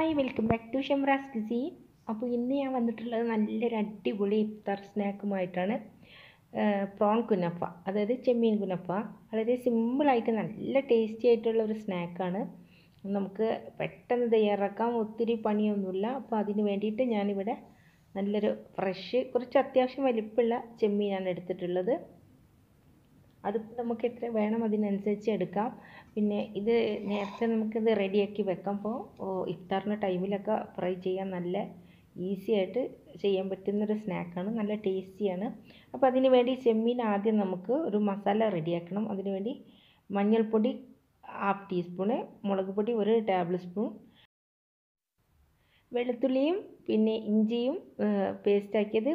hi welcome back to Shemraz കിസി അപ്പോൾ ഇന്ന് ഞാൻ വന്നിട്ടുള്ളത് നല്ലൊരു അടിപൊളി ഇഫ്താർ സ്നാക്കുമായിട്ടാണ് പ്രോൺ കുനഫ അതായത് ചെമ്മീൻ കുനഫ വളരെ സിമ്പിളായിട്ട് നല്ല ടേസ്റ്റി ആയിട്ടുള്ള ഒരു സ്നാക്കാണ് നമുക്ക് പെട്ടെന്ന് തയ്യാറാക്കാം ഒത്തിരി പണിയൊന്നുമില്ല അപ്പോൾ അതിന് വേണ്ടിയിട്ട് ഞാനിവിടെ നല്ലൊരു ഫ്രഷ് കുറച്ച് അത്യാവശ്യം വലിപ്പമുള്ള ചെമ്മീനാണ് എടുത്തിട്ടുള്ളത് അതിപ്പോൾ നമുക്ക് എത്ര വേണം അതിനനുസരിച്ച് എടുക്കാം പിന്നെ ഇത് നേരത്തെ നമുക്കിത് റെഡിയാക്കി വെക്കുമ്പോൾ ഇഫ്താറിൻ്റെ ടൈമിലൊക്കെ ഫ്രൈ ചെയ്യാൻ നല്ല ഈസി ആയിട്ട് ചെയ്യാൻ പറ്റുന്നൊരു സ്നാക്കാണ് നല്ല ടേസ്റ്റിയാണ് അപ്പോൾ അതിന് വേണ്ടി ചെമ്മീൻ ആദ്യം നമുക്ക് ഒരു മസാല റെഡിയാക്കണം അതിന് വേണ്ടി മഞ്ഞൾപ്പൊടി ഹാഫ് ടീസ്പൂണ് മുളക് പൊടി ഒരു ടേബിൾ സ്പൂൺ വെളുത്തുള്ളിയും പിന്നെ ഇഞ്ചിയും പേസ്റ്റാക്കിയത്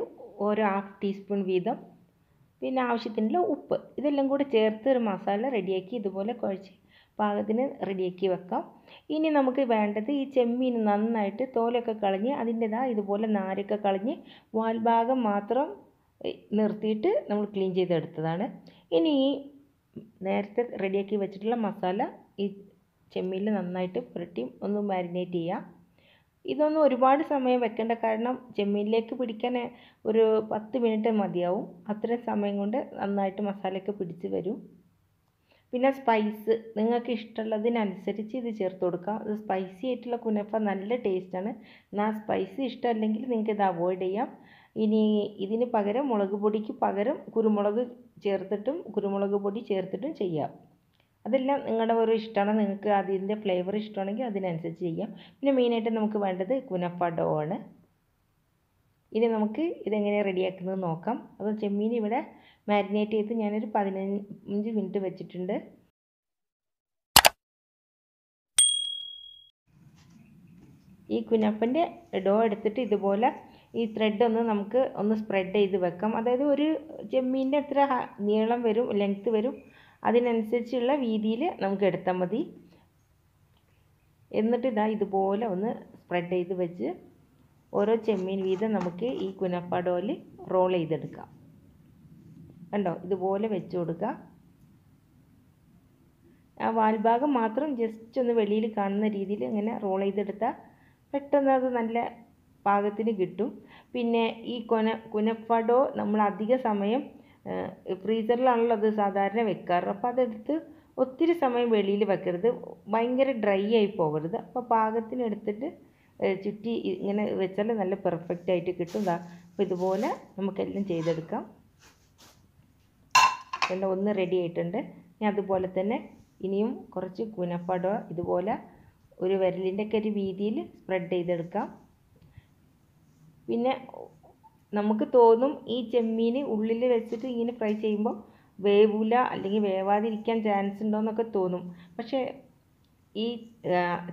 ഓരോ ഹാഫ് ടീസ്പൂൺ വീതം പിന്നെ ആവശ്യത്തിനുള്ള ഉപ്പ് ഇതെല്ലാം കൂടി ചേർത്ത് ഒരു മസാല റെഡിയാക്കി ഇതുപോലെ കുഴച്ച് പാകത്തിന് റെഡിയാക്കി വെക്കാം ഇനി നമുക്ക് വേണ്ടത് ഈ ചെമ്മീൻ നന്നായിട്ട് തോലൊക്കെ കളഞ്ഞ് അതിൻ്റെതാ ഇതുപോലെ നാരൊക്കെ കളഞ്ഞ് വാൽഭാഗം മാത്രം നിർത്തിയിട്ട് നമ്മൾ ക്ലീൻ ചെയ്തെടുത്തതാണ് ഇനി ഈ നേരത്തെ റെഡിയാക്കി വെച്ചിട്ടുള്ള മസാല ഈ ചെമ്മീനിൽ നന്നായിട്ട് പുരട്ടി ഒന്ന് മാരിനേറ്റ് ചെയ്യുക ഇതൊന്നും ഒരുപാട് സമയം വെക്കേണ്ട കാരണം ചെമ്മീനിലേക്ക് പിടിക്കാൻ ഒരു പത്ത് മിനിറ്റ് മതിയാവും അത്രയും സമയം കൊണ്ട് നന്നായിട്ട് മസാലയൊക്കെ പിടിച്ച് വരും പിന്നെ സ്പൈസ് നിങ്ങൾക്ക് ഇഷ്ടമുള്ളതിനനുസരിച്ച് ഇത് ചേർത്ത് കൊടുക്കാം ഇത് സ്പൈസി ആയിട്ടുള്ള കുനഫ നല്ല ടേസ്റ്റാണ് എന്നാൽ സ്പൈസ് ഇഷ്ടമല്ലെങ്കിൽ നിങ്ങൾക്ക് ഇത് അവോയ്ഡ് ചെയ്യാം ഇനി ഇതിന് പകരം മുളക് പൊടിക്ക് പകരം കുരുമുളക് ചേർത്തിട്ടും കുരുമുളക് പൊടി ചേർത്തിട്ടും ചെയ്യാം അതെല്ലാം നിങ്ങളുടെ ഒരു ഇഷ്ടമാണ് നിങ്ങൾക്ക് അതിൻ്റെ ഫ്ലേവർ ഇഷ്ടമാണെങ്കിൽ അതിനനുസരിച്ച് ചെയ്യാം പിന്നെ മെയിനായിട്ട് നമുക്ക് വേണ്ടത് കുനഫ ഡോ ആണ് ഇനി നമുക്ക് ഇതെങ്ങനെ റെഡിയാക്കുന്നത് നോക്കാം അപ്പോൾ ചെമ്മീൻ ഇവിടെ മാരിനേറ്റ് ചെയ്ത് ഞാനൊരു പതിനഞ്ച് മിനിറ്റ് വെച്ചിട്ടുണ്ട് ഈ കുനപ്പൻ്റെ ഡോ എടുത്തിട്ട് ഇതുപോലെ ഈ ത്രെഡ് ഒന്ന് നമുക്ക് ഒന്ന് സ്പ്രെഡ് ചെയ്ത് വെക്കാം അതായത് ഒരു ചെമ്മീൻ്റെ എത്ര നീളം വരും ലെങ്ത്ത് വരും അതിനനുസരിച്ചുള്ള രീതിയിൽ നമുക്ക് എടുത്താൽ മതി എന്നിട്ട് ഇതാ ഇതുപോലെ ഒന്ന് സ്പ്രെഡ് ചെയ്ത് വെച്ച് ഓരോ ചെമ്മീൻ വീതം നമുക്ക് ഈ കുനപ്പാടോയിൽ റോൾ ചെയ്തെടുക്കാം കണ്ടോ ഇതുപോലെ വെച്ച് കൊടുക്കുക ആ വാൽഭാഗം മാത്രം ജസ്റ്റ് ഒന്ന് വെളിയിൽ കാണുന്ന രീതിയിൽ ഇങ്ങനെ റോൾ ചെയ്തെടുത്താൽ പെട്ടെന്ന് അത് നല്ല പാകത്തിന് കിട്ടും പിന്നെ ഈ കൊന കുനപ്പടോ നമ്മൾ അധിക സമയം ഫ്രീസറിലാണല്ലോ അത് സാധാരണ വെക്കാറ് അപ്പോൾ അതെടുത്ത് ഒത്തിരി സമയം വെളിയിൽ വെക്കരുത് ഭയങ്കര ഡ്രൈ ആയി പോകരുത് അപ്പോൾ പാകത്തിനെടുത്തിട്ട് എടുത്തിട്ട് ചുറ്റി ഇങ്ങനെ വെച്ചാൽ നല്ല പെർഫെക്റ്റ് ആയിട്ട് കിട്ടും അപ്പോൾ ഇതുപോലെ നമുക്കെല്ലാം ചെയ്തെടുക്കാം എല്ലാം ഒന്ന് റെഡി ആയിട്ടുണ്ട് ഞാൻ അതുപോലെ തന്നെ ഇനിയും കുറച്ച് കുനപ്പട ഇതുപോലെ ഒരു വിരലിൻ്റെ ഒക്കെ ഒരു വീതിയിൽ സ്പ്രെഡ് ചെയ്തെടുക്കാം പിന്നെ നമുക്ക് തോന്നും ഈ ചെമ്മീൻ ഉള്ളിൽ വെച്ചിട്ട് ഇങ്ങനെ ഫ്രൈ ചെയ്യുമ്പോൾ വേവില്ല അല്ലെങ്കിൽ വേവാതിരിക്കാൻ ചാൻസ് ഉണ്ടോയെന്നൊക്കെ തോന്നും പക്ഷേ ഈ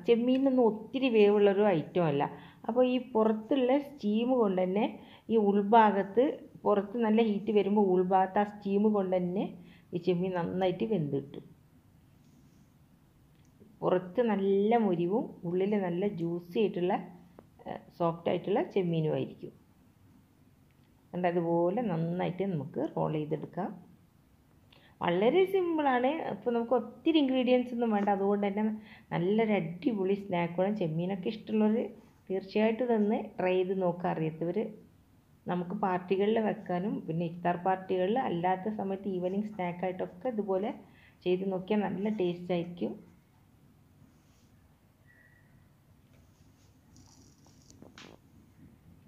ചെമ്മീനൊന്നും ഒത്തിരി വേവുള്ളൊരു ഐറ്റം അല്ല അപ്പോൾ ഈ പുറത്തുള്ള സ്റ്റീം കൊണ്ട് തന്നെ ഈ ഉൾഭാഗത്ത് പുറത്ത് നല്ല ഹീറ്റ് വരുമ്പോൾ ഉൾഭാഗത്ത് ആ സ്റ്റീം കൊണ്ട് തന്നെ ഈ ചെമ്മീൻ നന്നായിട്ട് വെന്ത് കിട്ടും പുറത്ത് നല്ല മുരിവും ഉള്ളിൽ നല്ല ജ്യൂസി ആയിട്ടുള്ള സോഫ്റ്റ് ആയിട്ടുള്ള ചെമ്മീനുമായിരിക്കും കണ്ട അതുപോലെ നന്നായിട്ട് നമുക്ക് റോൾ ചെയ്തെടുക്കാം വളരെ സിമ്പിളാണ് അപ്പോൾ നമുക്ക് ഒത്തിരി ഇൻഗ്രീഡിയൻസ് ഒന്നും വേണ്ട അതുകൊണ്ട് തന്നെ നല്ലൊരു അടിപൊളി സ്നാക്കുകളും ചെമ്മീനൊക്കെ ഇഷ്ടമുള്ളവർ തീർച്ചയായിട്ടും ഇതൊന്ന് ട്രൈ ചെയ്ത് നോക്കുക അറിയത്തവർ നമുക്ക് പാർട്ടികളിൽ വെക്കാനും പിന്നെ ഇഫ്താർ പാർട്ടികളിൽ അല്ലാത്ത സമയത്ത് ഈവനിങ് സ്നാക്കായിട്ടൊക്കെ ഇതുപോലെ ചെയ്ത് നോക്കിയാൽ നല്ല ടേസ്റ്റ് ആയിരിക്കും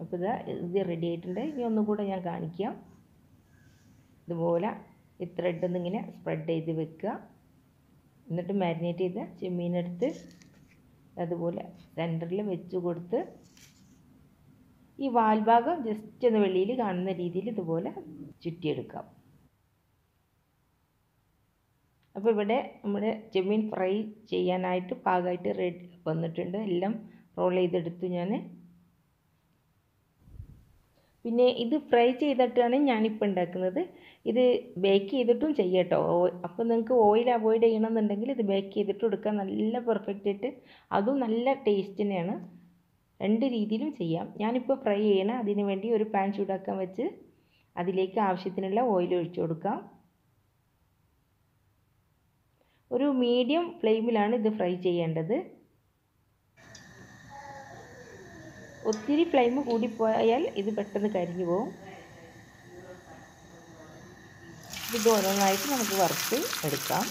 അപ്പോൾ ഇത് ഇത് റെഡി ആയിട്ടുണ്ട് ഇനി ഒന്നുകൂടെ ഞാൻ കാണിക്കാം ഇതുപോലെ ഈ ത്രെഡ് ഒന്നിങ്ങനെ സ്പ്രെഡ് ചെയ്ത് വെക്കുക എന്നിട്ട് മാരിനേറ്റ് ചെയ്ത് ചെമ്മീനെടുത്ത് അതുപോലെ സെൻറ്ററിൽ വെച്ച് കൊടുത്ത് ഈ വാൽഭാഗം ജസ്റ്റ് ഒന്ന് വെളിയിൽ കാണുന്ന രീതിയിൽ ഇതുപോലെ ചുറ്റിയെടുക്കാം അപ്പോൾ ഇവിടെ നമ്മുടെ ചെമ്മീൻ ഫ്രൈ ചെയ്യാനായിട്ട് പാകമായിട്ട് റെഡി വന്നിട്ടുണ്ട് എല്ലാം റോൾ ചെയ്തെടുത്ത് ഞാൻ പിന്നെ ഇത് ഫ്രൈ ചെയ്തിട്ടാണ് ഞാനിപ്പോൾ ഉണ്ടാക്കുന്നത് ഇത് ബേക്ക് ചെയ്തിട്ടും ചെയ്യാം കേട്ടോ അപ്പോൾ നിങ്ങൾക്ക് ഓയിൽ അവോയ്ഡ് ചെയ്യണമെന്നുണ്ടെങ്കിൽ ഇത് ബേക്ക് ചെയ്തിട്ട് എടുക്കാം നല്ല പെർഫെക്റ്റ് ആയിട്ട് അതും നല്ല ടേസ്റ്റ് തന്നെയാണ് രണ്ട് രീതിയിലും ചെയ്യാം ഞാനിപ്പോൾ ഫ്രൈ ചെയ്യണം അതിന് വേണ്ടി ഒരു പാൻ ചൂടാക്കാൻ വെച്ച് അതിലേക്ക് ആവശ്യത്തിനുള്ള ഓയിൽ ഒഴിച്ചു കൊടുക്കാം ഒരു മീഡിയം ഫ്ലെയിമിലാണ് ഇത് ഫ്രൈ ചെയ്യേണ്ടത് ഒത്തിരി ഫ്ലെയിം കൂടിപ്പോയാൽ ഇത് പെട്ടെന്ന് കരിഞ്ഞു പോകും ഇത് ഓരോന്നായിട്ട് നമുക്ക് വറുത്ത് എടുക്കാം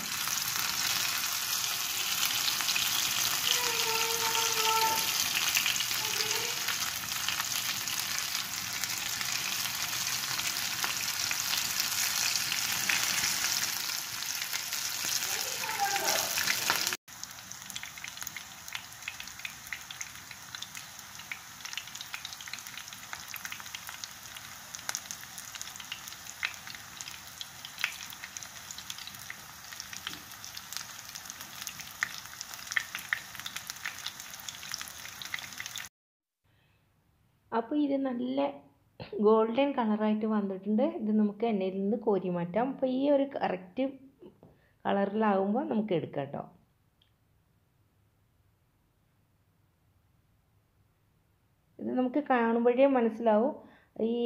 അപ്പോൾ ഇത് നല്ല ഗോൾഡൻ കളറായിട്ട് വന്നിട്ടുണ്ട് ഇത് നമുക്ക് എണ്ണയിൽ നിന്ന് കോരി മാറ്റാം അപ്പോൾ ഈ ഒരു കറക്റ്റ് കളറിലാവുമ്പോൾ നമുക്ക് എടുക്കാം കേട്ടോ ഇത് നമുക്ക് കാണുമ്പോഴേ മനസ്സിലാവും ഈ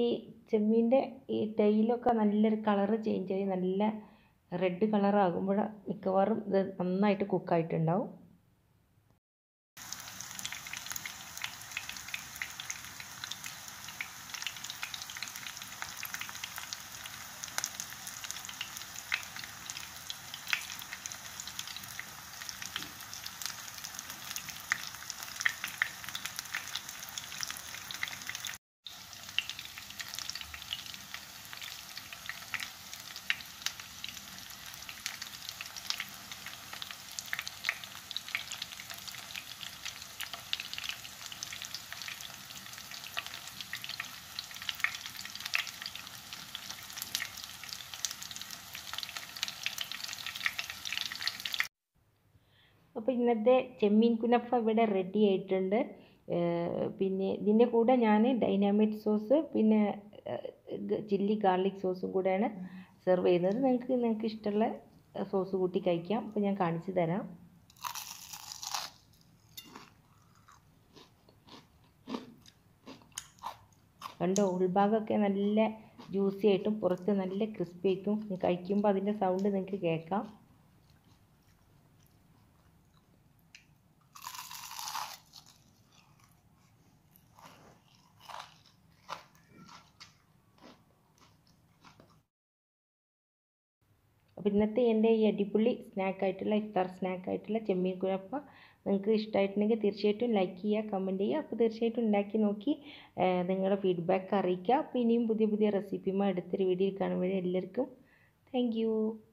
ചെമ്മീൻ്റെ ഈ ടൈലൊക്കെ നല്ലൊരു കളറ് ചേഞ്ച് ആയി നല്ല റെഡ് കളറാകുമ്പോൾ മിക്കവാറും ഇത് നന്നായിട്ട് കുക്കായിട്ടുണ്ടാവും അപ്പോൾ ഇന്നത്തെ ചെമ്മീൻ കുനഫ ഇവിടെ റെഡി ആയിട്ടുണ്ട് പിന്നെ ഇതിൻ്റെ കൂടെ ഞാൻ ഡൈനാമിക് സോസ് പിന്നെ ചില്ലി ഗാർലിക് സോസും കൂടെയാണ് സെർവ് ചെയ്യുന്നത് നിങ്ങൾക്ക് നിങ്ങൾക്ക് ഇഷ്ടമുള്ള സോസ് കൂട്ടി കഴിക്കാം അപ്പോൾ ഞാൻ കാണിച്ചു തരാം കണ്ടോ ഉൾഭാഗമൊക്കെ നല്ല ജ്യൂസി ആയിട്ടും പുറത്ത് നല്ല ക്രിസ്പിയായിട്ടും കഴിക്കുമ്പോൾ അതിൻ്റെ സൗണ്ട് നിങ്ങൾക്ക് കേൾക്കാം അപ്പോൾ ഇന്നത്തെ എൻ്റെ ഈ അടിപൊളി സ്നാക്കായിട്ടുള്ള ഇഫ്താർ സ്നാക്കായിട്ടുള്ള ചെമ്മീൻ കുഴപ്പ നിങ്ങൾക്ക് ഇഷ്ടമായിട്ടുണ്ടെങ്കിൽ തീർച്ചയായിട്ടും ലൈക്ക് ചെയ്യുക കമൻറ്റ് ചെയ്യുക അപ്പോൾ തീർച്ചയായിട്ടും ഉണ്ടാക്കി നോക്കി നിങ്ങളുടെ ഫീഡ്ബാക്ക് അറിയിക്കുക അപ്പോൾ ഇനിയും പുതിയ പുതിയ റെസിപ്പിയുമായി അടുത്തൊരു വീഡിയോയിൽ കാണുമ്പോഴേ എല്ലാവർക്കും താങ്ക്